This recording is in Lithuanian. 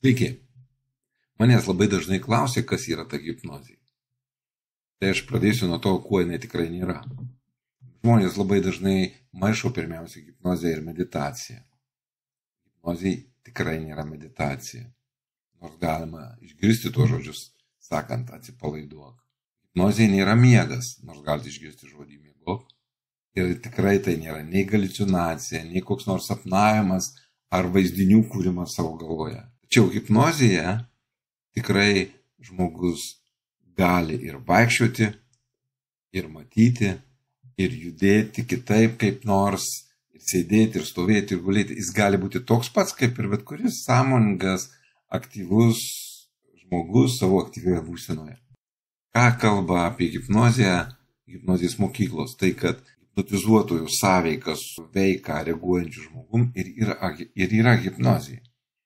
Sveiki. Manęs labai dažnai klausia, kas yra ta hipnozija. Tai aš pradėsiu nuo to, kuo jinai tikrai nėra. Žmonės labai dažnai maišo pirmiausia hipnoziją ir meditaciją. Hipnozija tikrai nėra meditacija. Nors galima išgirsti tuos žodžius, sakant atsipalaiduok. Hipnozija nėra miegas, nors galite išgirsti žodį miegok. Ir tikrai tai nėra nei galicinacija, nei koks nors sapnavimas ar vaizdinių kūrimas savo galvoje Tačiau hipnozėje tikrai žmogus gali ir vaikščioti, ir matyti, ir judėti kitaip kaip nors, ir sėdėti, ir stovėti, ir gulėti. Jis gali būti toks pats kaip ir bet kuris sąmoningas, aktyvus žmogus savo aktyvioje būsenoje. Ką kalba apie hipnozę, hipnozės mokyklos? Tai, kad hipnotizuotojų sąveikas su veika reaguojančiu žmogum ir yra, ir yra hipnozija.